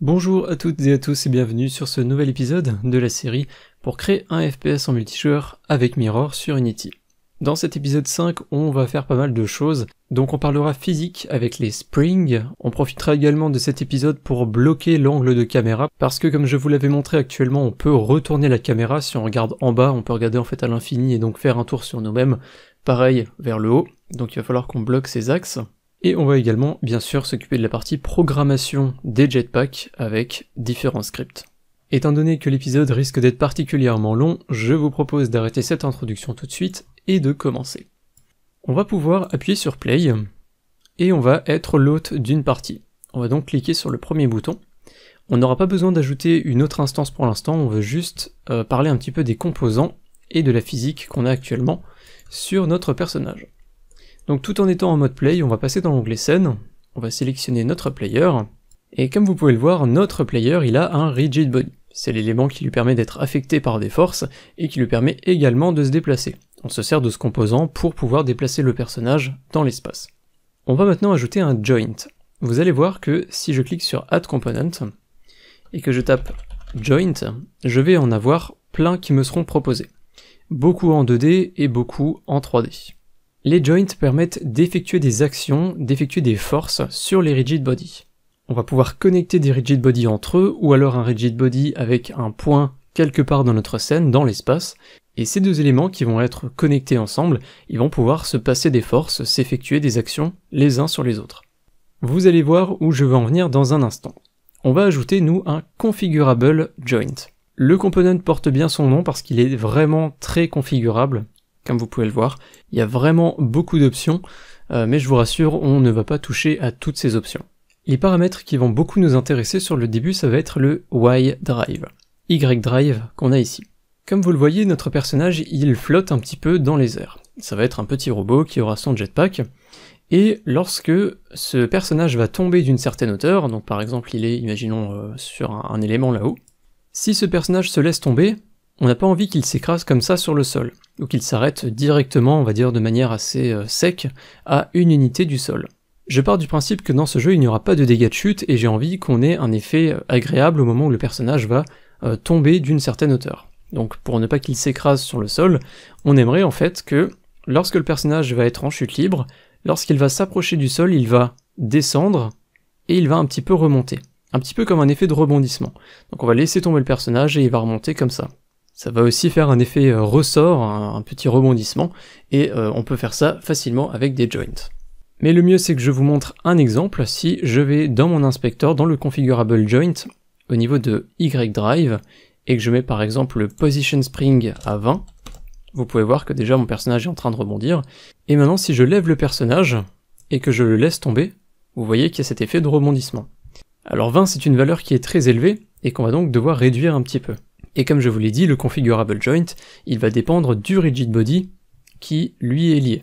Bonjour à toutes et à tous et bienvenue sur ce nouvel épisode de la série pour créer un FPS en multijoueur avec Mirror sur Unity. Dans cet épisode 5, on va faire pas mal de choses. Donc on parlera physique avec les springs, on profitera également de cet épisode pour bloquer l'angle de caméra, parce que comme je vous l'avais montré actuellement, on peut retourner la caméra, si on regarde en bas, on peut regarder en fait à l'infini et donc faire un tour sur nous-mêmes, pareil vers le haut, donc il va falloir qu'on bloque ces axes. Et on va également bien sûr s'occuper de la partie programmation des jetpacks avec différents scripts. Étant donné que l'épisode risque d'être particulièrement long, je vous propose d'arrêter cette introduction tout de suite et de commencer. On va pouvoir appuyer sur play et on va être l'hôte d'une partie. On va donc cliquer sur le premier bouton. On n'aura pas besoin d'ajouter une autre instance pour l'instant, on veut juste euh, parler un petit peu des composants et de la physique qu'on a actuellement sur notre personnage. Donc tout en étant en mode play, on va passer dans l'onglet scène, on va sélectionner notre player, et comme vous pouvez le voir, notre player il a un rigid body. C'est l'élément qui lui permet d'être affecté par des forces, et qui lui permet également de se déplacer. On se sert de ce composant pour pouvoir déplacer le personnage dans l'espace. On va maintenant ajouter un joint. Vous allez voir que si je clique sur Add Component, et que je tape Joint, je vais en avoir plein qui me seront proposés. Beaucoup en 2D et beaucoup en 3D. Les joints permettent d'effectuer des actions, d'effectuer des forces sur les rigid body. On va pouvoir connecter des rigid body entre eux, ou alors un rigid body avec un point quelque part dans notre scène, dans l'espace, et ces deux éléments qui vont être connectés ensemble, ils vont pouvoir se passer des forces, s'effectuer des actions les uns sur les autres. Vous allez voir où je veux en venir dans un instant. On va ajouter, nous, un configurable joint. Le component porte bien son nom parce qu'il est vraiment très configurable comme vous pouvez le voir. Il y a vraiment beaucoup d'options, euh, mais je vous rassure, on ne va pas toucher à toutes ces options. Les paramètres qui vont beaucoup nous intéresser sur le début, ça va être le Y drive, Y drive qu'on a ici. Comme vous le voyez, notre personnage, il flotte un petit peu dans les airs. Ça va être un petit robot qui aura son jetpack, et lorsque ce personnage va tomber d'une certaine hauteur, donc par exemple il est, imaginons, euh, sur un élément là-haut, si ce personnage se laisse tomber, on n'a pas envie qu'il s'écrase comme ça sur le sol. Donc qu'il s'arrête directement, on va dire de manière assez euh, sec, à une unité du sol. Je pars du principe que dans ce jeu il n'y aura pas de dégâts de chute et j'ai envie qu'on ait un effet euh, agréable au moment où le personnage va euh, tomber d'une certaine hauteur. Donc pour ne pas qu'il s'écrase sur le sol, on aimerait en fait que lorsque le personnage va être en chute libre, lorsqu'il va s'approcher du sol, il va descendre et il va un petit peu remonter. Un petit peu comme un effet de rebondissement. Donc on va laisser tomber le personnage et il va remonter comme ça ça va aussi faire un effet euh, ressort, un, petit rebondissement, et euh, on peut faire ça facilement avec des joints. Mais le mieux c'est que je vous montre un exemple, si je vais dans mon inspecteur, dans le configurable joint, au niveau de Y drive, et que je mets par exemple le position spring à 20, vous pouvez voir que déjà mon personnage est en train de rebondir, et maintenant si je lève le personnage, et que je le laisse tomber, vous voyez qu'il y a cet effet de rebondissement. Alors 20 c'est une valeur qui est très élevée, et qu'on va donc devoir réduire un petit peu. Et comme je vous l'ai dit, le configurable joint, il va dépendre du rigid body qui lui est lié.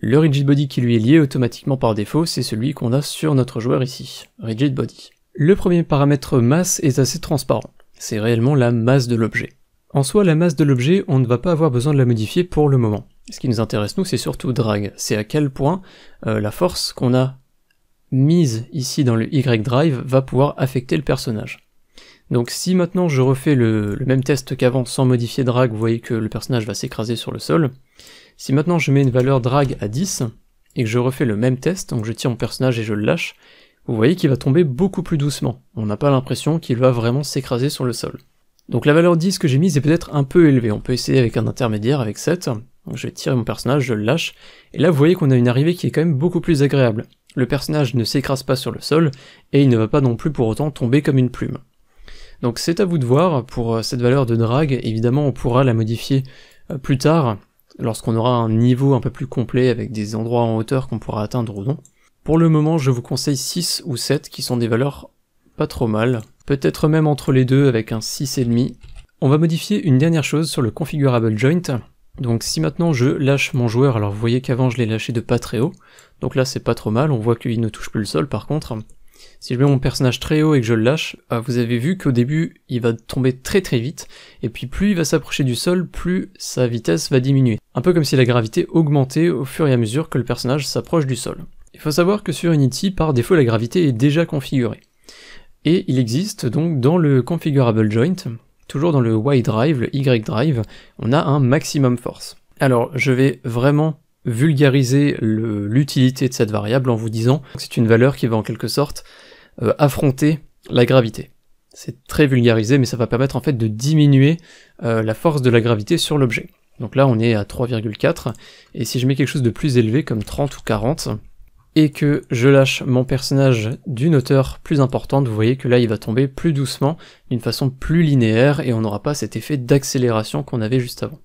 Le rigid body qui lui est lié automatiquement par défaut, c'est celui qu'on a sur notre joueur ici, rigid body. Le premier paramètre masse est assez transparent, c'est réellement la masse de l'objet. En soi, la masse de l'objet, on ne va pas avoir besoin de la modifier pour le moment. Ce qui nous intéresse, nous, c'est surtout drag. C'est à quel point euh, la force qu'on a mise ici dans le Y drive va pouvoir affecter le personnage. Donc si maintenant je refais le, même test qu'avant sans modifier drag, vous voyez que le personnage va s'écraser sur le sol. Si maintenant je mets une valeur drag à 10, et que je refais le même test, donc je tire mon personnage et je le lâche, vous voyez qu'il va tomber beaucoup plus doucement. On n'a pas l'impression qu'il va vraiment s'écraser sur le sol. Donc la valeur 10 que j'ai mise est peut-être un peu élevée, on peut essayer avec un intermédiaire, avec 7. Donc je vais tirer mon personnage, je le lâche, et là vous voyez qu'on a une arrivée qui est quand même beaucoup plus agréable. Le personnage ne s'écrase pas sur le sol, et il ne va pas non plus pour autant tomber comme une plume. Donc c'est à vous de voir pour euh, cette valeur de drag, évidemment on pourra la modifier euh, plus tard, lorsqu'on aura un niveau un peu plus complet avec des endroits en hauteur qu'on pourra atteindre ou non. Pour le moment je vous conseille 6 ou 7 qui sont des valeurs pas trop mal, peut-être même entre les deux avec un 6,5. On va modifier une dernière chose sur le configurable joint, donc si maintenant je lâche mon joueur, alors vous voyez qu'avant je l'ai lâché de pas très haut, donc là c'est pas trop mal, on voit qu'il ne touche plus le sol par contre, si je mets mon personnage très haut et que je le lâche, euh, vous avez vu qu'au début il va tomber très très vite, et puis plus il va s'approcher du sol, plus sa vitesse va diminuer. Un peu comme si la gravité augmentait au fur et à mesure que le personnage s'approche du sol. Il faut savoir que sur Unity, par défaut la gravité est déjà configurée. Et il existe donc dans le configurable joint, toujours dans le Y drive, le Y drive, on a un maximum force. Alors je vais vraiment vulgariser l'utilité de cette variable en vous disant que c'est une valeur qui va en quelque sorte euh, affronter la gravité. C'est très vulgarisé, mais ça va permettre en fait de diminuer euh, la force de la gravité sur l'objet. Donc là, on est à 3,4, et si je mets quelque chose de plus élevé, comme 30 ou 40, et que je lâche mon personnage d'une hauteur plus importante, vous voyez que là, il va tomber plus doucement, d'une façon plus linéaire, et on n'aura pas cet effet d'accélération qu'on avait juste avant.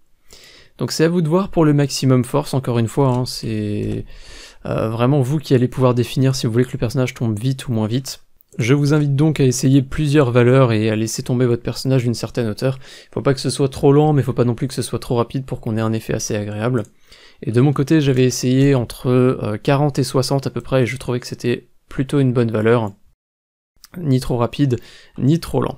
Donc c'est à vous de voir pour le maximum force, encore une fois, hein. c'est euh, vraiment vous qui allez pouvoir définir si vous voulez que le personnage tombe vite ou moins vite. Je vous invite donc à essayer plusieurs valeurs et à laisser tomber votre personnage d'une certaine hauteur. Il faut pas que ce soit trop lent, mais il faut pas non plus que ce soit trop rapide pour qu'on ait un effet assez agréable. Et de mon côté, j'avais essayé entre 40 euh, et 60 à peu près, et je trouvais que c'était plutôt une bonne valeur. Ni trop rapide, ni trop lent.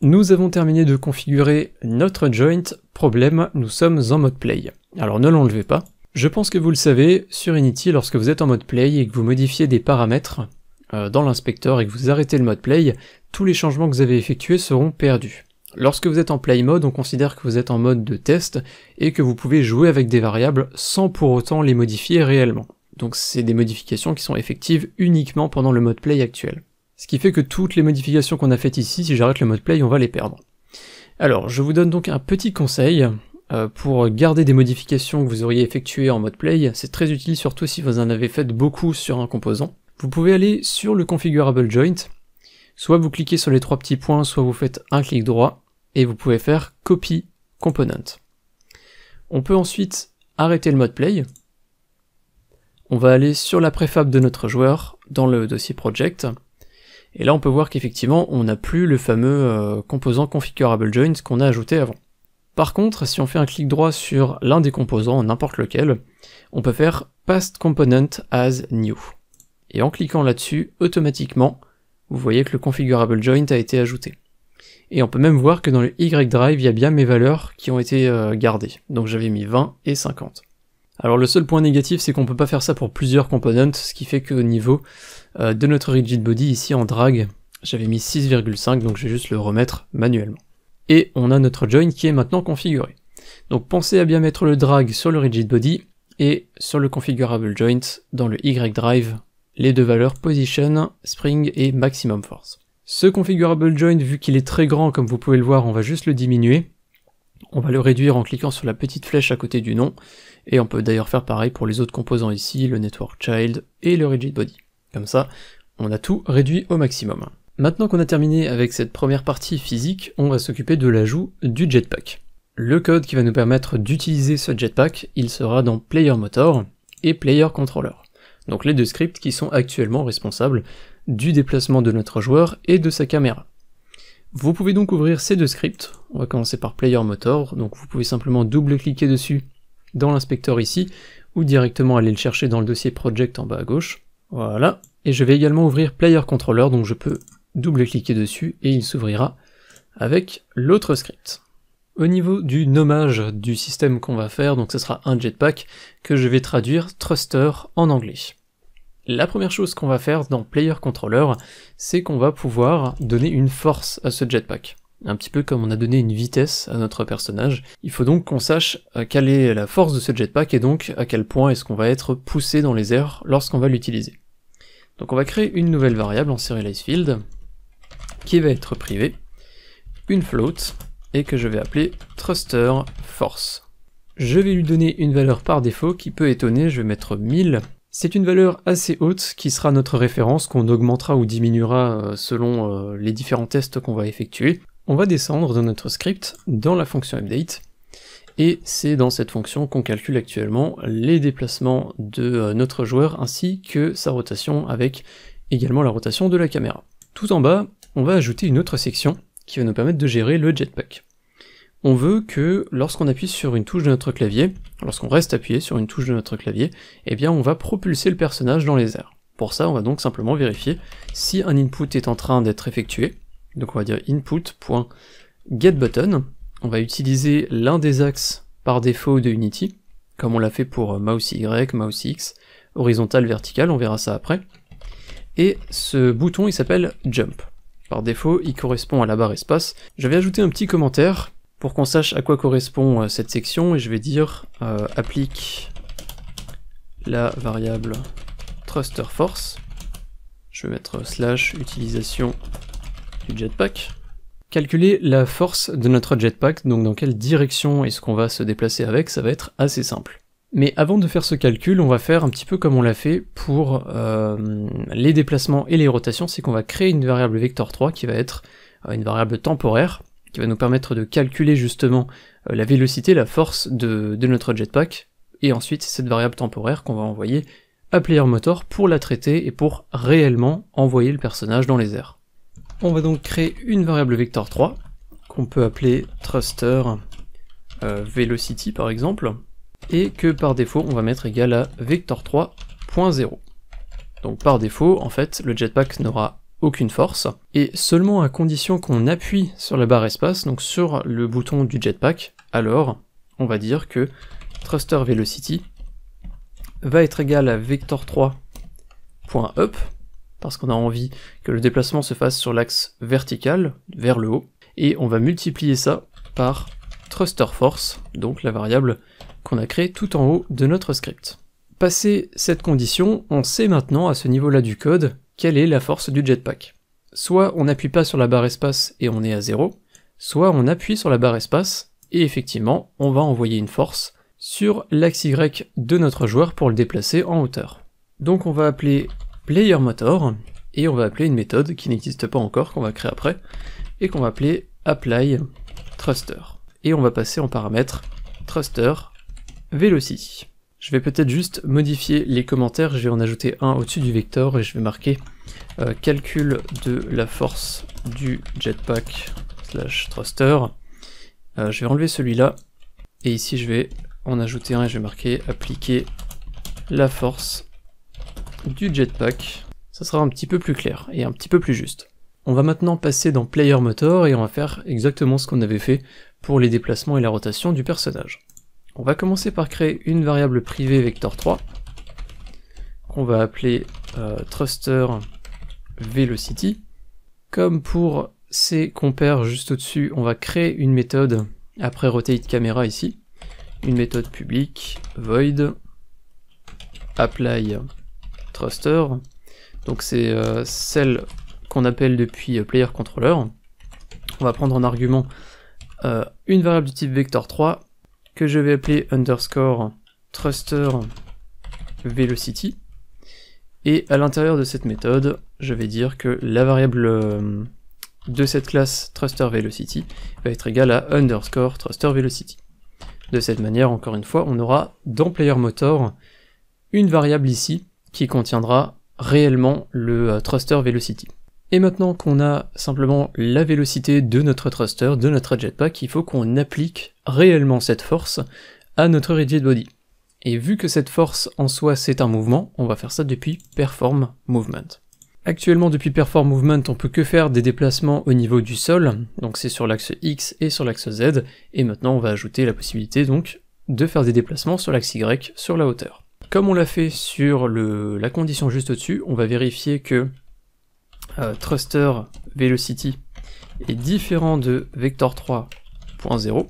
Nous avons terminé de configurer notre joint, problème, nous sommes en mode play. Alors ne l'enlevez pas. Je pense que vous le savez, sur Unity, lorsque vous êtes en mode play et que vous modifiez des paramètres euh, dans l'inspecteur et que vous arrêtez le mode play, tous les changements que vous avez effectués seront perdus. Lorsque vous êtes en play mode, on considère que vous êtes en mode de test et que vous pouvez jouer avec des variables sans pour autant les modifier réellement. Donc c'est des modifications qui sont effectives uniquement pendant le mode play actuel. Ce qui fait que toutes les modifications qu'on a faites ici, si j'arrête le mode play, on va les perdre. Alors, je vous donne donc un petit conseil euh, pour garder des modifications que vous auriez effectuées en mode play. C'est très utile, surtout si vous en avez fait beaucoup sur un composant. Vous pouvez aller sur le configurable joint. Soit vous cliquez sur les trois petits points, soit vous faites un clic droit, et vous pouvez faire copy component. On peut ensuite arrêter le mode play. On va aller sur la préfab de notre joueur dans le dossier project. Et là, on peut voir qu'effectivement, on n'a plus le fameux euh, composant configurable Joint qu'on a ajouté avant. Par contre, si on fait un clic droit sur l'un des composants, n'importe lequel, on peut faire past component as new. Et en cliquant là-dessus, automatiquement, vous voyez que le configurable joint a été ajouté. Et on peut même voir que dans le Y drive, il y a bien mes valeurs qui ont été euh, gardées. Donc j'avais mis 20 et 50. Alors le seul point négatif, c'est qu'on peut pas faire ça pour plusieurs components, ce qui fait qu'au niveau euh, de notre rigid body ici en drag. J'avais mis 6,5 donc je vais juste le remettre manuellement. Et on a notre joint qui est maintenant configuré. Donc pensez à bien mettre le drag sur le rigid body et sur le configurable joint dans le Y drive les deux valeurs position, spring et maximum force. Ce configurable joint vu qu'il est très grand comme vous pouvez le voir on va juste le diminuer on va le réduire en cliquant sur la petite flèche à côté du nom, et on peut d'ailleurs faire pareil pour les autres composants ici, le network child et le rigid body. Comme ça, on a tout réduit au maximum. Maintenant qu'on a terminé avec cette première partie physique, on va s'occuper de l'ajout du jetpack. Le code qui va nous permettre d'utiliser ce jetpack, il sera dans Player Motor et Player Controller. Donc les deux scripts qui sont actuellement responsables du déplacement de notre joueur et de sa caméra. Vous pouvez donc ouvrir ces deux scripts. On va commencer par Player Motor, donc vous pouvez simplement double-cliquer dessus dans l'inspecteur ici, ou directement aller le chercher dans le dossier Project en bas à gauche. Voilà. Et je vais également ouvrir Player Controller, donc je peux double-cliquer dessus et il s'ouvrira avec l'autre script. Au niveau du nommage du système qu'on va faire, donc ce sera un jetpack que je vais traduire Truster en anglais. La première chose qu'on va faire dans Player Controller, c'est qu'on va pouvoir donner une force à ce jetpack. Un petit peu comme on a donné une vitesse à notre personnage. Il faut donc qu'on sache quelle est la force de ce jetpack et donc à quel point est-ce qu'on va être poussé dans les airs lorsqu'on va l'utiliser. Donc on va créer une nouvelle variable en serializeField qui va être privée, une float, et que je vais appeler trusterForce. force. Je vais lui donner une valeur par défaut qui peut étonner, je vais mettre 1000. C'est une valeur assez haute qui sera notre référence qu'on augmentera ou diminuera euh, selon euh, les différents tests qu'on va effectuer. On va descendre dans notre script, dans la fonction update, et c'est dans cette fonction qu'on calcule actuellement les déplacements de euh, notre joueur ainsi que sa rotation avec également la rotation de la caméra. Tout en bas, on va ajouter une autre section qui va nous permettre de gérer le jetpack. On veut que lorsqu'on appuie sur une touche de notre clavier, lorsqu'on reste appuyé sur une touche de notre clavier, eh bien on va propulser le personnage dans les airs. Pour ça, on va donc simplement vérifier si un input est en train d'être effectué. Donc on va dire input.getButton, on va utiliser l'un des axes par défaut de Unity, comme on l'a fait pour euh, mouse Y, mouse X, horizontal, vertical, on verra ça après. Et ce bouton, il s'appelle Jump. Par défaut, il correspond à la barre espace. J'avais ajouté un petit commentaire pour qu'on sache à quoi correspond euh, cette section, et je vais dire euh, applique la variable thruster force. Je vais mettre slash utilisation du jetpack. Calculer la force de notre jetpack, donc dans quelle direction est-ce qu'on va se déplacer avec, ça va être assez simple. Mais avant de faire ce calcul, on va faire un petit peu comme on l'a fait pour euh, les déplacements et les rotations, c'est qu'on va créer une variable vector3 qui va être euh, une variable temporaire, qui va nous permettre de calculer justement euh, la vélocité, la force de, de notre jetpack, et ensuite cette variable temporaire qu'on va envoyer à PlayerMotor pour la traiter et pour réellement envoyer le personnage dans les airs. On va donc créer une variable vector 3 qu'on peut appeler thruster euh, velocity par exemple et que par défaut on va mettre égal à vector 3.0. Donc par défaut en fait le jetpack n'aura aucune force et seulement à condition qu'on appuie sur la barre espace donc sur le bouton du jetpack alors on va dire que thruster velocity va être égal à vector 3.up parce qu'on a envie que le déplacement se fasse sur l'axe vertical, vers le haut, et on va multiplier ça par thruster force, donc la variable qu'on a créée tout en haut de notre script. Passé cette condition, on sait maintenant à ce niveau-là du code quelle est la force du jetpack. Soit on n'appuie pas sur la barre espace et on est à 0, soit on appuie sur la barre espace et effectivement on va envoyer une force sur l'axe Y de notre joueur pour le déplacer en hauteur. Donc on va appeler player motor, et on va appeler une méthode qui n'existe pas encore, qu'on va créer après, et qu'on va appeler apply thruster. Et on va passer en paramètre thruster velocity. Je vais peut-être juste modifier les commentaires, je vais en ajouter un au-dessus du vecteur et je vais marquer euh, calcul de la force du jetpack slash thruster. Euh, je vais enlever celui-là et ici je vais en ajouter un et je vais marquer appliquer la force du jetpack. Ça sera un petit peu plus clair et un petit peu plus juste. On va maintenant passer dans Player Motor et on va faire exactement ce qu'on avait fait pour les déplacements et la rotation du personnage. On va commencer par créer une variable privée vector3 qu'on va appeler euh, thrusterVelocity velocity. Comme pour ces compères juste au-dessus, on va créer une méthode après rotateCamera ici, une méthode publique void apply donc c'est euh, celle qu'on appelle depuis euh, player controller. On va prendre en argument euh, une variable du type vector3 que je vais appeler underscore thruster velocity. Et à l'intérieur de cette méthode, je vais dire que la variable de cette classe thruster velocity va être égale à underscore thruster velocity. De cette manière, encore une fois, on aura dans player motor une variable ici qui contiendra réellement le euh, thruster velocity. Et maintenant qu'on a simplement la vélocité de notre thruster, de notre jetpack, il faut qu'on applique réellement cette force à notre rigid body. Et vu que cette force en soi c'est un mouvement, on va faire ça depuis perform movement. Actuellement depuis perform movement on peut que faire des déplacements au niveau du sol, donc c'est sur l'axe X et sur l'axe Z, et maintenant on va ajouter la possibilité donc de faire des déplacements sur l'axe Y sur la hauteur. Comme on l'a fait sur la condition juste au-dessus, on va vérifier que euh, Truster Velocity est différent de Vector 3.0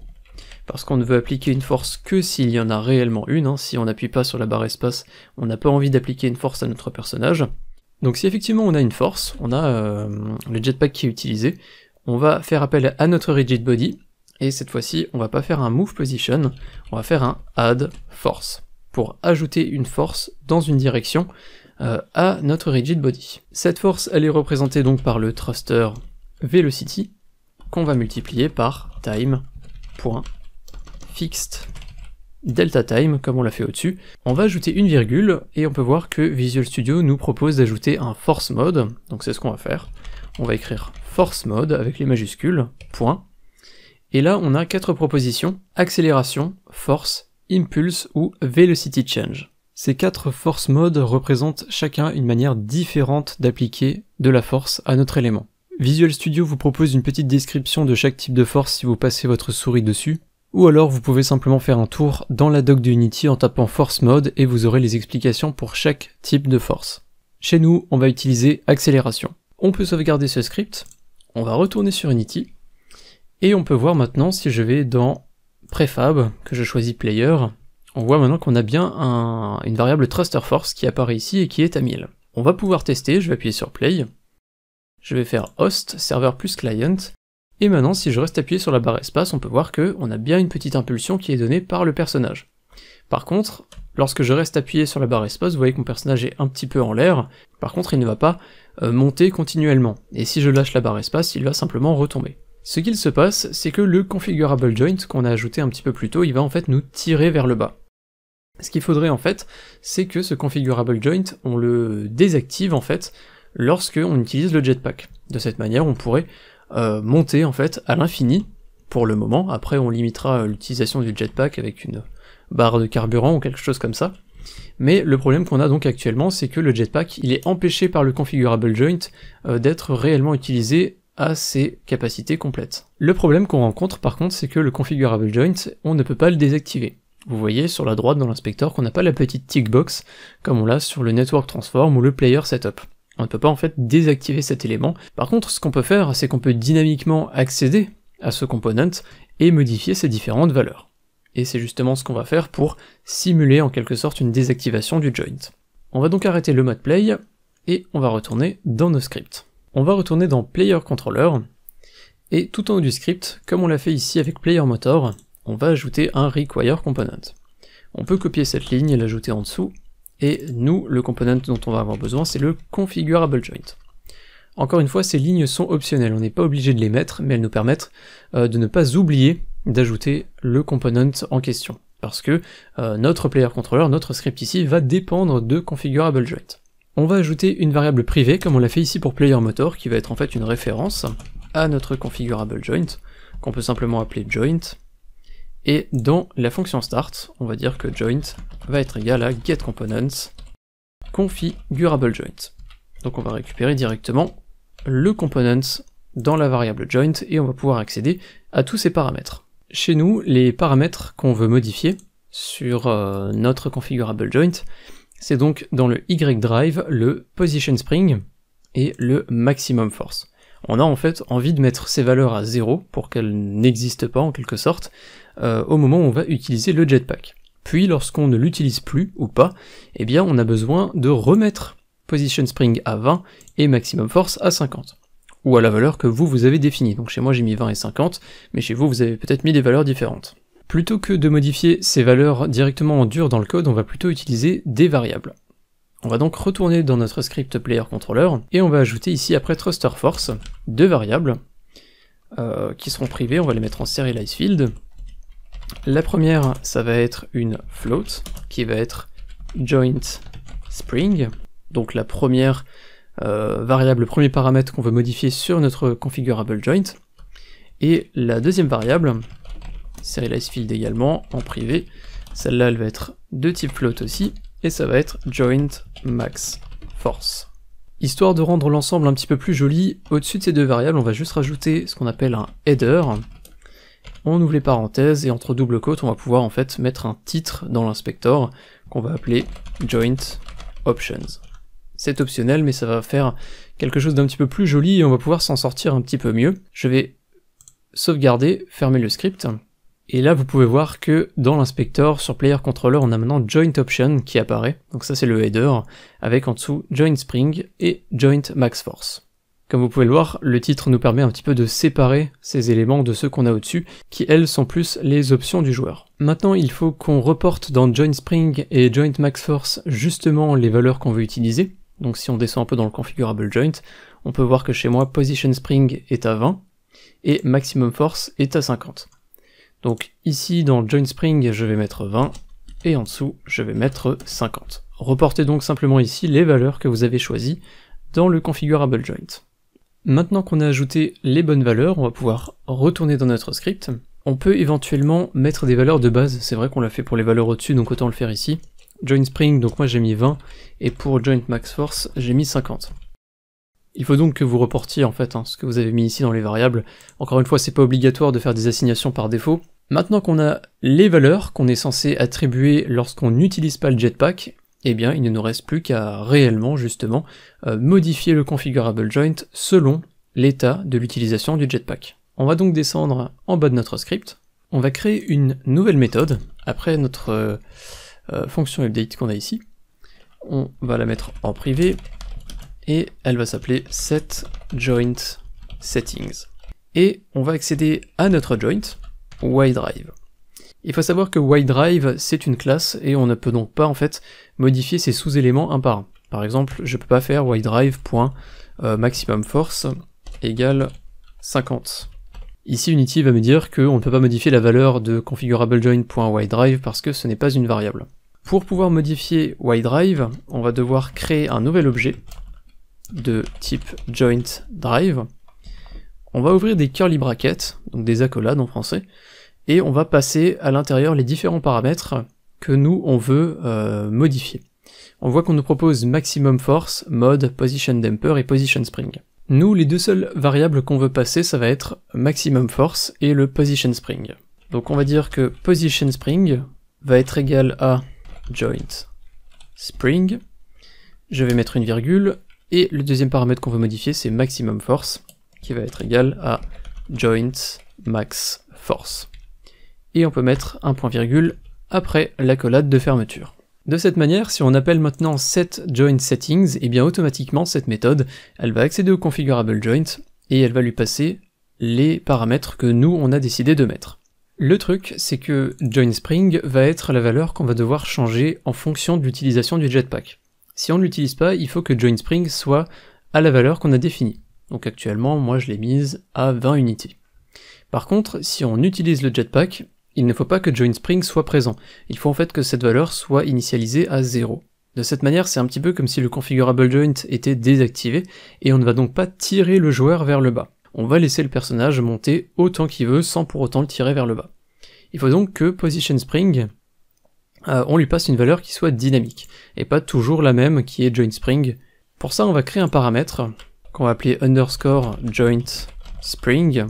parce qu'on ne veut appliquer une force que s'il y en a réellement une. Hein. Si on n'appuie pas sur la barre espace, on n'a pas envie d'appliquer une force à notre personnage. Donc si effectivement on a une force, on a euh, le jetpack qui est utilisé, on va faire appel à notre rigid body, et cette fois-ci on va pas faire un move position, on va faire un add force pour ajouter une force dans une direction euh, à notre rigid body. Cette force, elle est représentée donc par le thruster velocity qu'on va multiplier par time.fixed delta time, comme on l'a fait au-dessus. On va ajouter une virgule, et on peut voir que Visual Studio nous propose d'ajouter un force mode, donc c'est ce qu'on va faire. On va écrire force mode avec les majuscules, point. Et là, on a quatre propositions, accélération, force, Impulse ou Velocity Change. Ces quatre force modes représentent chacun une manière différente d'appliquer de la force à notre élément. Visual Studio vous propose une petite description de chaque type de force si vous passez votre souris dessus, ou alors vous pouvez simplement faire un tour dans la doc de Unity en tapant force mode et vous aurez les explications pour chaque type de force. Chez nous, on va utiliser accélération. On peut sauvegarder ce script, on va retourner sur Unity, et on peut voir maintenant si je vais dans préfab que je choisis player, on voit maintenant qu'on a bien une variable thruster force qui apparaît ici et qui est à 1000. On va pouvoir tester, je vais appuyer sur play, je vais faire host, serveur plus client, et maintenant si je reste appuyé sur la barre espace, on peut voir qu'on a bien une petite impulsion qui est donnée par le personnage. Par contre, lorsque je reste appuyé sur la barre espace, vous voyez que mon personnage est un petit peu en l'air, par contre il ne va pas euh, monter continuellement, et si je lâche la barre espace, il va simplement retomber. Ce qu'il se passe, c'est que le configurable joint qu'on a ajouté un petit peu plus tôt, il va en fait nous tirer vers le bas. Ce qu'il faudrait en fait, c'est que ce configurable joint, on le désactive en fait lorsque on utilise le jetpack. De cette manière, on pourrait euh, monter en fait à l'infini pour le moment. Après, on limitera l'utilisation du jetpack avec une barre de carburant ou quelque chose comme ça. Mais le problème qu'on a donc actuellement, c'est que le jetpack, il est empêché par le configurable joint euh, d'être réellement utilisé ses capacités complètes. Le problème qu'on rencontre par contre, c'est que le configurable joint, on ne peut pas le désactiver. Vous voyez sur la droite dans l'inspecteur qu'on n'a pas la petite tick box comme on l'a sur le network transform ou le player setup. On ne peut pas en fait désactiver cet élément. Par contre, ce qu'on peut faire, c'est qu'on peut dynamiquement accéder à ce component et modifier ses différentes valeurs. Et c'est justement ce qu'on va faire pour simuler en quelque sorte une désactivation du joint. On va donc arrêter le mode play et on va retourner dans nos scripts. On va retourner dans Player Controller, et tout en haut du script, comme on l'a fait ici avec Player Motor, on va ajouter un Require Component. On peut copier cette ligne et l'ajouter en dessous, et nous, le component dont on va avoir besoin, c'est le Configurable Joint. Encore une fois, ces lignes sont optionnelles, on n'est pas obligé de les mettre, mais elles nous permettent euh, de ne pas oublier d'ajouter le component en question. Parce que euh, notre player controller, notre script ici, va dépendre de configurable joint. On va ajouter une variable privée, comme on l'a fait ici pour PlayerMotor, qui va être en fait une référence à notre configurable joint, qu'on peut simplement appeler joint. Et dans la fonction start, on va dire que joint va être égal à getComponent(ConfigurableJoint). Donc on va récupérer directement le component dans la variable joint et on va pouvoir accéder à tous ces paramètres. Chez nous, les paramètres qu'on veut modifier sur euh, notre configurable joint, c'est donc dans le Y drive le position spring et le maximum force. On a en fait envie de mettre ces valeurs à zéro pour qu'elles n'existent pas en quelque sorte euh, au moment où on va utiliser le jetpack. Puis lorsqu'on ne l'utilise plus ou pas, eh bien on a besoin de remettre position spring à 20 et maximum force à 50 ou à la valeur que vous vous avez définie. Donc chez moi j'ai mis 20 et 50, mais chez vous vous avez peut-être mis des valeurs différentes. Plutôt que de modifier ces valeurs directement en dur dans le code, on va plutôt utiliser des variables. On va donc retourner dans notre script player controller et on va ajouter ici après thruster force deux variables euh, qui seront privées, on va les mettre en serialize field. La première, ça va être une float qui va être joint spring, donc la première euh, variable, le premier paramètre qu'on veut modifier sur notre configurable joint. Et la deuxième variable, SerializeField également, en privé. Celle-là, elle va être de type float aussi, et ça va être joint max force. Histoire de rendre l'ensemble un petit peu plus joli, au-dessus de ces deux variables, on va juste rajouter ce qu'on appelle un header. On ouvre les parenthèses et entre double côte on va pouvoir en fait mettre un titre dans l'inspector qu'on va appeler joint options. C'est optionnel, mais ça va faire quelque chose d'un petit peu plus joli et on va pouvoir s'en sortir un petit peu mieux. Je vais sauvegarder, fermer le script. Et là, vous pouvez voir que dans l'inspecteur, sur Player Controller, on a maintenant Joint Option qui apparaît. Donc ça, c'est le header, avec en dessous Joint Spring et Joint Max Force. Comme vous pouvez le voir, le titre nous permet un petit peu de séparer ces éléments de ceux qu'on a au-dessus, qui elles sont plus les options du joueur. Maintenant, il faut qu'on reporte dans Joint Spring et Joint Max Force justement les valeurs qu'on veut utiliser. Donc si on descend un peu dans le configurable joint, on peut voir que chez moi, Position Spring est à 20 et Maximum Force est à 50. Donc ici dans Joint Spring, je vais mettre 20 et en dessous, je vais mettre 50. Reportez donc simplement ici les valeurs que vous avez choisies dans le configurable joint. Maintenant qu'on a ajouté les bonnes valeurs, on va pouvoir retourner dans notre script. On peut éventuellement mettre des valeurs de base, c'est vrai qu'on l'a fait pour les valeurs au-dessus, donc autant le faire ici. Joint Spring, donc moi j'ai mis 20, et pour Joint Max j'ai mis 50. Il faut donc que vous reportiez en fait hein, ce que vous avez mis ici dans les variables. Encore une fois, c'est pas obligatoire de faire des assignations par défaut. Maintenant qu'on a les valeurs qu'on est censé attribuer lorsqu'on n'utilise pas le jetpack, eh bien il ne nous reste plus qu'à réellement justement euh, modifier le configurable joint selon l'état de l'utilisation du jetpack. On va donc descendre en bas de notre script. On va créer une nouvelle méthode après notre euh, euh, fonction update qu'on a ici. On va la mettre en privé et elle va s'appeler setJointSettings Et on va accéder à notre joint, ydrive. Il faut savoir que ydrive c'est une classe et on ne peut donc pas en fait modifier ses sous-éléments un par un. Par exemple, je peux pas faire ydrive.maximumForce euh, égale 50. Ici, Unity va me dire qu'on ne peut pas modifier la valeur de configurableJoint.yDrive parce que ce n'est pas une variable. Pour pouvoir modifier ydrive, on va devoir créer un nouvel objet de type joint drive, on va ouvrir des curly brackets, donc des accolades en français, et on va passer à l'intérieur les différents paramètres que nous on veut euh, modifier. On voit qu'on nous propose maximum force, mode, position damper et position spring. Nous, les deux seules variables qu'on veut passer, ça va être maximum force et le position spring. Donc on va dire que position spring va être égal à joint spring. Je vais mettre une virgule et le deuxième paramètre qu'on veut modifier, c'est maximum force, qui va être égal à joint max force. Et on peut mettre un point virgule après l'accolade de fermeture. De cette manière, si on appelle maintenant set joint settings, et eh bien automatiquement cette méthode, elle va accéder au configurable joint et elle va lui passer les paramètres que nous on a décidé de mettre. Le truc, c'est que joint spring va être la valeur qu'on va devoir changer en fonction de l'utilisation du jetpack. Si on ne l'utilise pas, il faut que join spring soit à la valeur qu'on a définie. Donc actuellement, moi je l'ai mise à 20 unités. Par contre, si on utilise le jetpack, il ne faut pas que join spring soit présent. Il faut en fait que cette valeur soit initialisée à 0. De cette manière, c'est un petit peu comme si le configurable joint était désactivé, et on ne va donc pas tirer le joueur vers le bas. On va laisser le personnage monter autant qu'il veut sans pour autant le tirer vers le bas. Il faut donc que position spring euh, on lui passe une valeur qui soit dynamique, et pas toujours la même qui est joint spring. Pour ça, on va créer un paramètre qu'on va appeler underscore joint spring,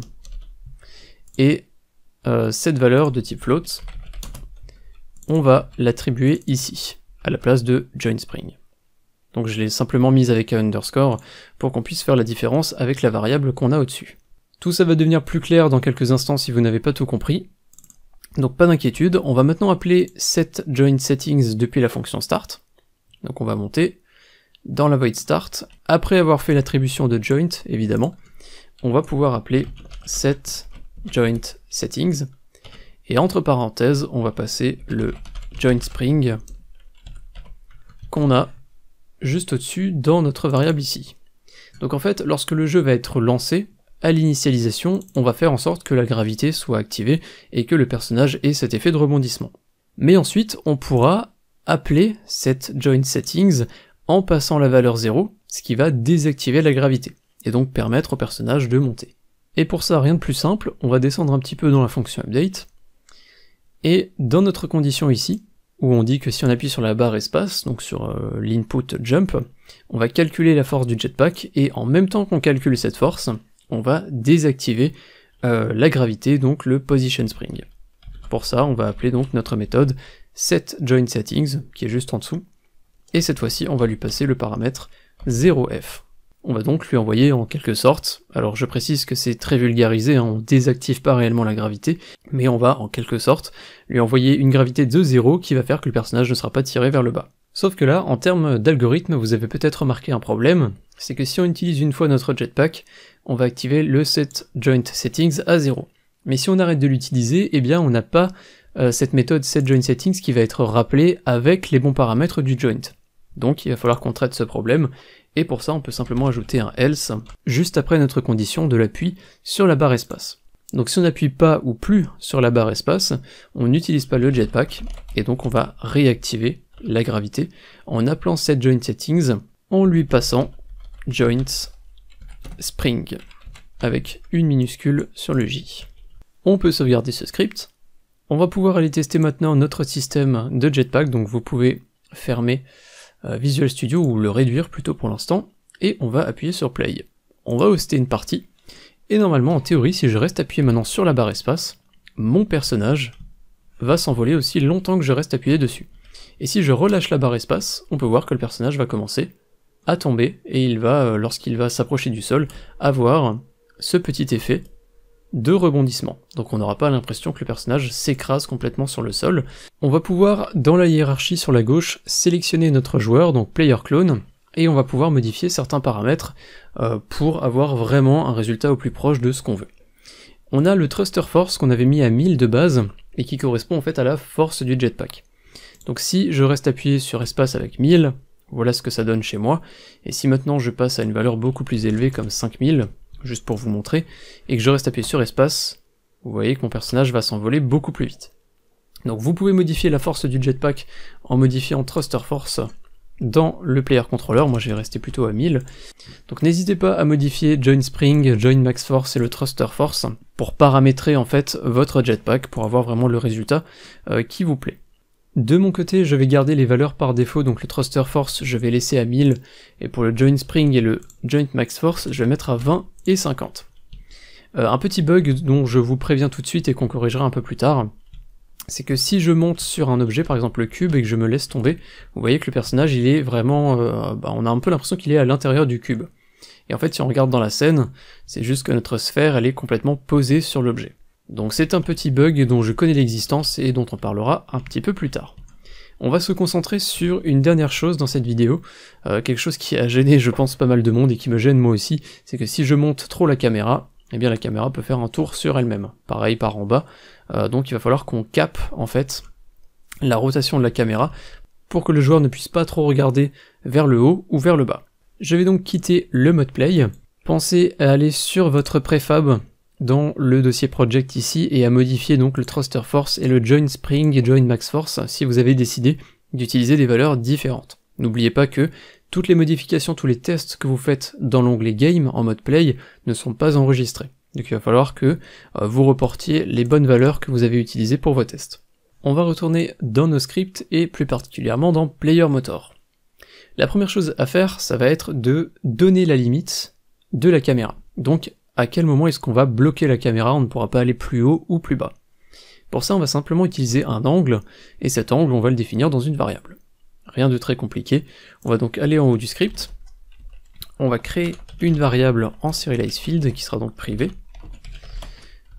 et euh, cette valeur de type float, on va l'attribuer ici, à la place de join spring. Donc je l'ai simplement mise avec un underscore pour qu'on puisse faire la différence avec la variable qu'on a au-dessus. Tout ça va devenir plus clair dans quelques instants si vous n'avez pas tout compris. Donc pas d'inquiétude, on va maintenant appeler setJointSettings settings depuis la fonction start. Donc on va monter dans la void start. Après avoir fait l'attribution de joint, évidemment, on va pouvoir appeler setJointSettings. joint settings. Et entre parenthèses, on va passer le joint spring qu'on a juste au-dessus dans notre variable ici. Donc en fait, lorsque le jeu va être lancé, à l'initialisation, on va faire en sorte que la gravité soit activée et que le personnage ait cet effet de rebondissement. Mais ensuite, on pourra appeler cette Joint settings en passant la valeur 0, ce qui va désactiver la gravité, et donc permettre au personnage de monter. Et pour ça, rien de plus simple, on va descendre un petit peu dans la fonction update, et dans notre condition ici, où on dit que si on appuie sur la barre espace, donc sur euh, l'input jump, on va calculer la force du jetpack, et en même temps qu'on calcule cette force, on va désactiver euh, la gravité, donc le position spring. Pour ça, on va appeler donc notre méthode SetJoinSettings, qui est juste en dessous, et cette fois-ci, on va lui passer le paramètre 0f. On va donc lui envoyer en quelque sorte, alors je précise que c'est très vulgarisé, on hein, on désactive pas réellement la gravité, mais on va en quelque sorte lui envoyer une gravité de 0 qui va faire que le personnage ne sera pas tiré vers le bas. Sauf que là, en termes d'algorithme, vous avez peut-être remarqué un problème, c'est que si on utilise une fois notre jetpack, on va activer le set joint settings à 0. Mais si on arrête de l'utiliser, eh bien on n'a pas euh, cette méthode settings qui va être rappelée avec les bons paramètres du joint. Donc il va falloir qu'on traite ce problème, et pour ça on peut simplement ajouter un else juste après notre condition de l'appui sur la barre espace. Donc si on n'appuie pas ou plus sur la barre espace, on n'utilise pas le jetpack, et donc on va réactiver la gravité en appelant setJointSettings joint settings en lui passant joints spring avec une minuscule sur le J. On peut sauvegarder ce script. On va pouvoir aller tester maintenant notre système de Jetpack, donc vous pouvez fermer euh, Visual Studio ou le réduire plutôt pour l'instant, et on va appuyer sur Play. On va hoster une partie, et normalement en théorie si je reste appuyé maintenant sur la barre espace, mon personnage va s'envoler aussi longtemps que je reste appuyé dessus. Et si je relâche la barre espace, on peut voir que le personnage va commencer à tomber et il va, euh, lorsqu'il va s'approcher du sol, avoir ce petit effet de rebondissement. Donc on n'aura pas l'impression que le personnage s'écrase complètement sur le sol. On va pouvoir, dans la hiérarchie sur la gauche, sélectionner notre joueur, donc player clone, et on va pouvoir modifier certains paramètres euh, pour avoir vraiment un résultat au plus proche de ce qu'on veut. On a le Thruster Force qu'on avait mis à 1000 de base, et qui correspond en fait à la force du jetpack. Donc si je reste appuyé sur espace avec 1000, voilà ce que ça donne chez moi. Et si maintenant je passe à une valeur beaucoup plus élevée comme 5000, juste pour vous montrer, et que je reste appuyé sur espace, vous voyez que mon personnage va s'envoler beaucoup plus vite. Donc vous pouvez modifier la force du jetpack en modifiant Thruster Force dans le player controller, moi j'ai resté plutôt à 1000. Donc n'hésitez pas à modifier Join Spring, Join Max Force et le Thruster Force pour paramétrer en fait votre jetpack pour avoir vraiment le résultat euh, qui vous plaît. De mon côté, je vais garder les valeurs par défaut, donc le thruster force, je vais laisser à 1000, et pour le joint spring et le joint max force, je vais mettre à 20 et 50. Euh, un petit bug dont je vous préviens tout de suite et qu'on corrigera un peu plus tard, c'est que si je monte sur un objet, par exemple le cube, et que je me laisse tomber, vous voyez que le personnage, il est vraiment... Euh, bah, on a un peu l'impression qu'il est à l'intérieur du cube. Et en fait, si on regarde dans la scène, c'est juste que notre sphère, elle est complètement posée sur l'objet. Donc c'est un petit bug dont je connais l'existence et dont on parlera un petit peu plus tard. On va se concentrer sur une dernière chose dans cette vidéo, euh, quelque chose qui a gêné je pense pas mal de monde et qui me gêne moi aussi, c'est que si je monte trop la caméra, eh bien la caméra peut faire un tour sur elle-même, pareil par en bas, euh, donc il va falloir qu'on capte en fait la rotation de la caméra pour que le joueur ne puisse pas trop regarder vers le haut ou vers le bas. Je vais donc quitter le mode play, pensez à aller sur votre préfab dans le dossier project ici et à modifier donc le thruster force et le join spring et join max force si vous avez décidé d'utiliser des valeurs différentes. N'oubliez pas que toutes les modifications, tous les tests que vous faites dans l'onglet game en mode play ne sont pas enregistrés. Donc il va falloir que euh, vous reportiez les bonnes valeurs que vous avez utilisées pour vos tests. On va retourner dans nos scripts et plus particulièrement dans Player Motor. La première chose à faire, ça va être de donner la limite de la caméra. Donc à quel moment est-ce qu'on va bloquer la caméra, on ne pourra pas aller plus haut ou plus bas. Pour ça, on va simplement utiliser un angle, et cet angle, on va le définir dans une variable. Rien de très compliqué. On va donc aller en haut du script, on va créer une variable en field qui sera donc privée,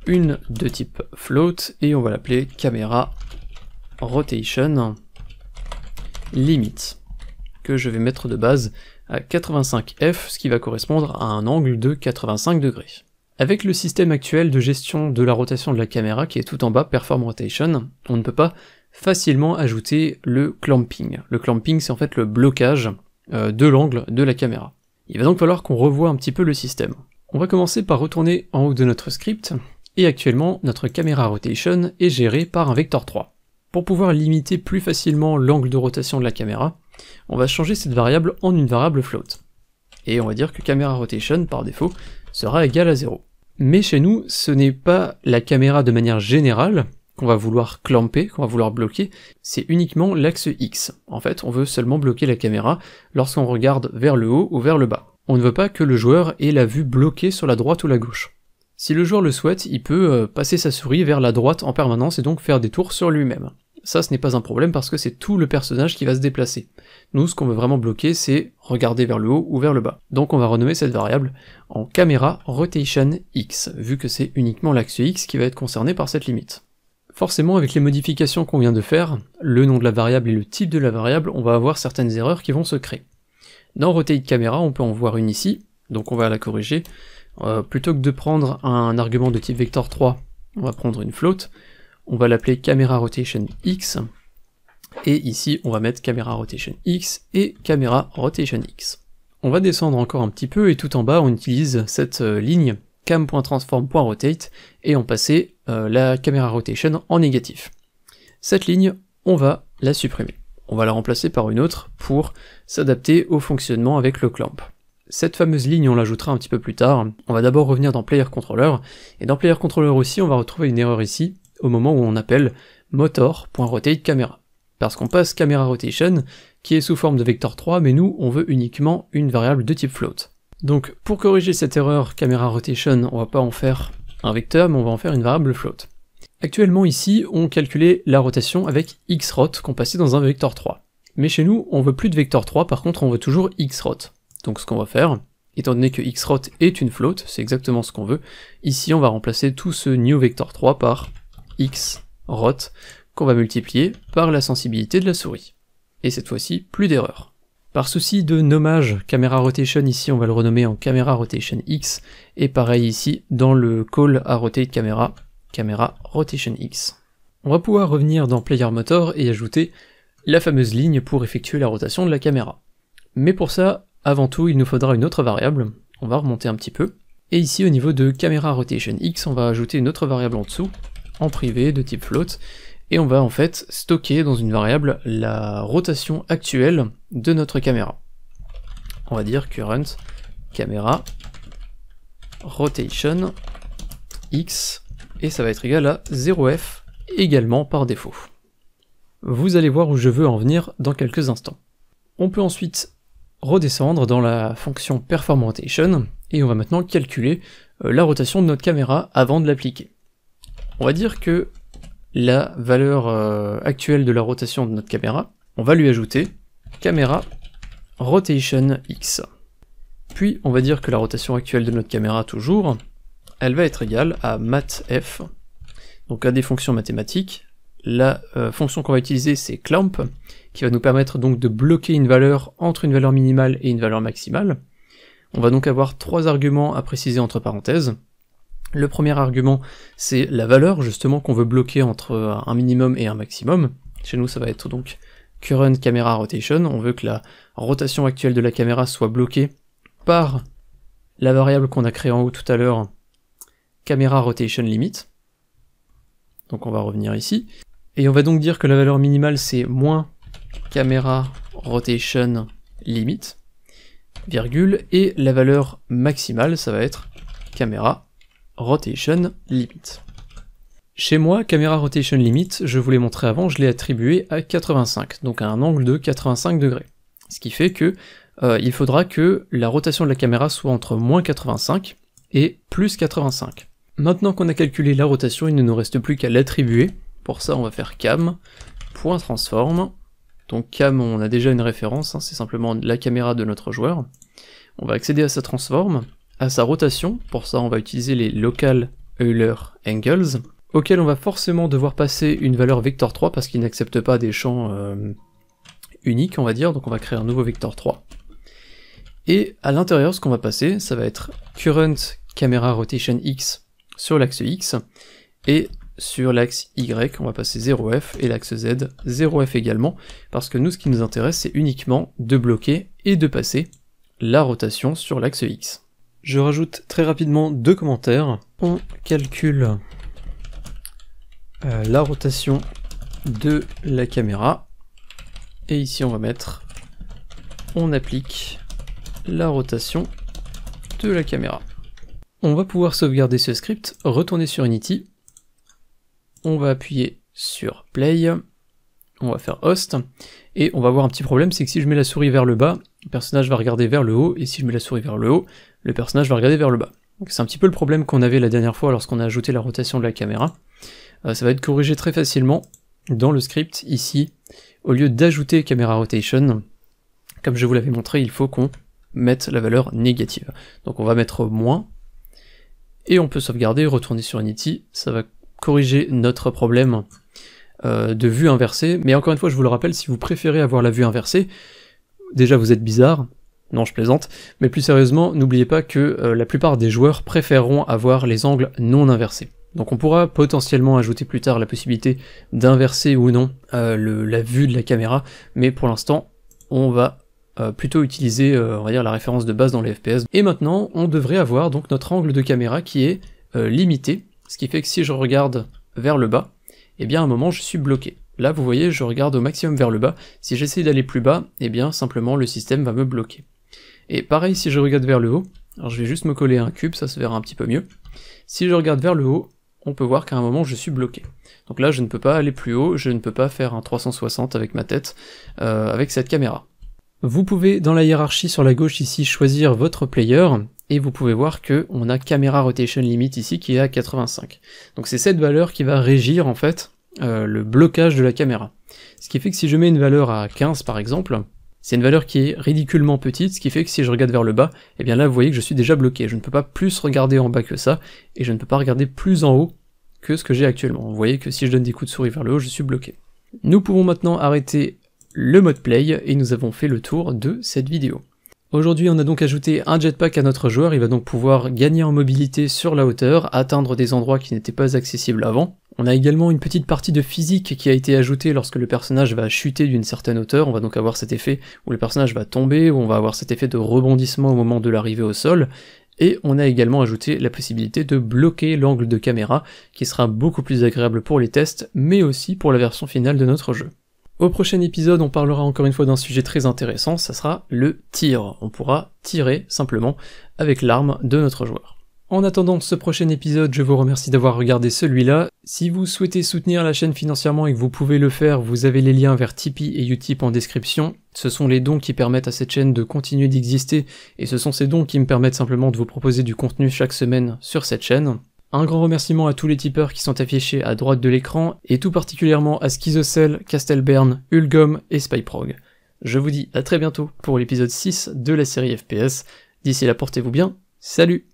une de type float, et on va l'appeler caméra rotation limit, que je vais mettre de base à 85F, ce qui va correspondre à un angle de 85 degrés. Avec le système actuel de gestion de la rotation de la caméra qui est tout en bas, Perform Rotation, on ne peut pas facilement ajouter le clamping. Le clamping c'est en fait le blocage euh, de l'angle de la caméra. Il va donc falloir qu'on revoie un petit peu le système. On va commencer par retourner en haut de notre script, et actuellement notre caméra rotation est gérée par un vecteur 3. Pour pouvoir limiter plus facilement l'angle de rotation de la caméra, on va changer cette variable en une variable float. Et on va dire que camera rotation, par défaut, sera égal à 0. Mais chez nous, ce n'est pas la caméra de manière générale qu'on va vouloir clamper, qu'on va vouloir bloquer, c'est uniquement l'axe X. En fait, on veut seulement bloquer la caméra lorsqu'on regarde vers le haut ou vers le bas. On ne veut pas que le joueur ait la vue bloquée sur la droite ou la gauche. Si le joueur le souhaite, il peut euh, passer sa souris vers la droite en permanence et donc faire des tours sur lui-même. Ça, ce n'est pas un problème parce que c'est tout le personnage qui va se déplacer. Nous, ce qu'on veut vraiment bloquer, c'est regarder vers le haut ou vers le bas. Donc on va renommer cette variable en caméra rotation x, vu que c'est uniquement l'axe x qui va être concerné par cette limite. Forcément, avec les modifications qu'on vient de faire, le nom de la variable et le type de la variable, on va avoir certaines erreurs qui vont se créer. Dans RotateCamera on peut en voir une ici, donc on va la corriger. Euh, plutôt que de prendre un argument de type vector 3, on va prendre une float, on va l'appeler camera rotation x, et ici, on va mettre camera rotation X et caméra rotation X. On va descendre encore un petit peu et tout en bas, on utilise cette euh, ligne cam.transform.rotate et on passait euh, la caméra rotation en négatif. Cette ligne, on va la supprimer. On va la remplacer par une autre pour s'adapter au fonctionnement avec le clamp. Cette fameuse ligne, on l'ajoutera un petit peu plus tard. On va d'abord revenir dans Player Et dans Player Controller aussi, on va retrouver une erreur ici, au moment où on appelle Motor.RotateCamera » parce qu'on passe camera rotation, qui est sous forme de vecteur 3, mais nous, on veut uniquement une variable de type float. Donc pour corriger cette erreur camera rotation, on va pas en faire un vecteur, mais on va en faire une variable float. Actuellement ici, on calculait la rotation avec xrot qu'on passait dans un vecteur 3. Mais chez nous, on veut plus de vecteur 3, par contre on veut toujours xrot. Donc ce qu'on va faire, étant donné que xrot est une float, c'est exactement ce qu'on veut, ici on va remplacer tout ce new vector 3 par xrot, qu'on va multiplier par la sensibilité de la souris. Et cette fois-ci, plus d'erreur. Par souci de nommage, camera rotation ici on va le renommer en camera rotation X, et pareil ici dans le call à rotate camera, camera rotation X. On va pouvoir revenir dans Player Motor et ajouter la fameuse ligne pour effectuer la rotation de la caméra. Mais pour ça, avant tout, il nous faudra une autre variable. On va remonter un petit peu. Et ici, au niveau de camera rotation X, on va ajouter une autre variable en dessous, en privé, de type float, et on va en fait stocker dans une variable la rotation actuelle de notre caméra. On va dire current camera rotation x et ça va être égal à 0f également par défaut. Vous allez voir où je veux en venir dans quelques instants. On peut ensuite redescendre dans la fonction perform rotation et on va maintenant calculer euh, la rotation de notre caméra avant de l'appliquer. On va dire que la valeur euh, actuelle de la rotation de notre caméra, on va lui ajouter caméra rotation x. Puis on va dire que la rotation actuelle de notre caméra toujours, elle va être égale à matf, donc à des fonctions mathématiques. La euh, fonction qu'on va utiliser c'est clamp, qui va nous permettre donc de bloquer une valeur entre une valeur minimale et une valeur maximale. On va donc avoir trois arguments à préciser entre parenthèses. Le premier argument, c'est la valeur justement qu'on veut bloquer entre un minimum et un maximum. Chez nous, ça va être donc current camera rotation. On veut que la rotation actuelle de la caméra soit bloquée par la variable qu'on a créée en haut tout à l'heure, camera rotation limit. Donc on va revenir ici. Et on va donc dire que la valeur minimale c'est moins camera rotation limit, virgule, et la valeur maximale ça va être Camera rotation limit. Chez moi, caméra rotation limit, je vous l'ai montré avant, je l'ai attribué à 85, donc à un angle de 85 degrés. Ce qui fait que euh, il faudra que la rotation de la caméra soit entre moins 85 et plus 85. Maintenant qu'on a calculé la rotation, il ne nous reste plus qu'à l'attribuer. Pour ça, on va faire cam.transform. Donc cam, on a déjà une référence, hein, c'est simplement la caméra de notre joueur. On va accéder à sa transform, à sa rotation. Pour ça, on va utiliser les local Euler angles, auxquels on va forcément devoir passer une valeur vector 3 parce qu'il n'accepte pas des champs euh, uniques, on va dire. Donc on va créer un nouveau vector 3. Et à l'intérieur, ce qu'on va passer, ça va être current camera rotation x sur l'axe x et sur l'axe Y, on va passer 0F, et l'axe Z, 0F également, parce que nous, ce qui nous intéresse, c'est uniquement de bloquer et de passer la rotation sur l'axe X. Je rajoute très rapidement deux commentaires. On calcule euh, la rotation de la caméra. Et ici on va mettre on applique la rotation de la caméra. On va pouvoir sauvegarder ce script, retourner sur Unity. On va appuyer sur Play. On va faire Host. Et on va avoir un petit problème, c'est que si je mets la souris vers le bas, le personnage va regarder vers le haut. Et si je mets la souris vers le haut, le personnage va regarder vers le bas. C'est un petit peu le problème qu'on avait la dernière fois lorsqu'on a ajouté la rotation de la caméra. Euh, ça va être corrigé très facilement dans le script ici. Au lieu d'ajouter caméra rotation, comme je vous l'avais montré, il faut qu'on mette la valeur négative. Donc on va mettre moins, et on peut sauvegarder, retourner sur Unity, ça va corriger notre problème euh, de vue inversée. Mais encore une fois, je vous le rappelle, si vous préférez avoir la vue inversée, déjà vous êtes bizarre, non, je plaisante. Mais plus sérieusement, n'oubliez pas que euh, la plupart des joueurs préféreront avoir les angles non inversés. Donc on pourra potentiellement ajouter plus tard la possibilité d'inverser ou non euh, la vue de la caméra, mais pour l'instant, on va euh, plutôt utiliser la référence de base dans les FPS. Et maintenant, on devrait avoir donc notre angle de caméra qui est limité, ce qui fait que si je regarde vers le bas, eh bien à un moment je suis bloqué. Là, vous voyez, je regarde au maximum vers le bas. Si j'essaie d'aller plus bas, eh bien, simplement, le système va me bloquer. Et pareil, si je regarde vers le haut, alors je vais juste me coller un cube, ça se verra un petit peu mieux. Si je regarde vers le haut, on peut voir qu'à un moment je suis bloqué. Donc là je ne peux pas aller plus haut, je ne peux pas faire un 360 avec ma tête, euh, avec cette caméra. Vous pouvez dans la hiérarchie sur la gauche ici choisir votre player, et vous pouvez voir que on a caméra rotation limit ici qui est à 85. Donc c'est cette valeur qui va régir en fait euh, le blocage de la caméra. Ce qui fait que si je mets une valeur à 15 par exemple, c'est une valeur qui est ridiculement petite, ce qui fait que si je regarde vers le bas, eh bien là vous voyez que je suis déjà bloqué. Je ne peux pas plus regarder en bas que ça, et je ne peux pas regarder plus en haut que ce que j'ai actuellement. Vous voyez que si je donne des coups de souris vers le haut, je suis bloqué. Nous pouvons maintenant arrêter le mode play, et nous avons fait le tour de cette vidéo. Aujourd'hui, on a donc ajouté un jetpack à notre joueur, il va donc pouvoir gagner en mobilité sur la hauteur, atteindre des endroits qui n'étaient pas accessibles avant, on a également une petite partie de physique qui a été ajoutée lorsque le personnage va chuter d'une certaine hauteur, on va donc avoir cet effet où le personnage va tomber, où on va avoir cet effet de rebondissement au moment de l'arrivée au sol, et on a également ajouté la possibilité de bloquer l'angle de caméra, qui sera beaucoup plus agréable pour les tests, mais aussi pour la version finale de notre jeu. Au prochain épisode, on parlera encore une fois d'un sujet très intéressant, ça sera le tir. On pourra tirer simplement avec l'arme de notre joueur. En attendant ce prochain épisode, je vous remercie d'avoir regardé celui-là. Si vous souhaitez soutenir la chaîne financièrement et que vous pouvez le faire, vous avez les liens vers Tipeee et Utip en description. Ce sont les dons qui permettent à cette chaîne de continuer d'exister et ce sont ces dons qui me permettent simplement de vous proposer du contenu chaque semaine sur cette chaîne. Un grand remerciement à tous les tipeurs qui sont affichés à droite de l'écran et tout particulièrement à Schizocel, Castelbern, Ulgom et Spyprog. Je vous dis à très bientôt pour l'épisode 6 de la série FPS. D'ici là, portez-vous bien. Salut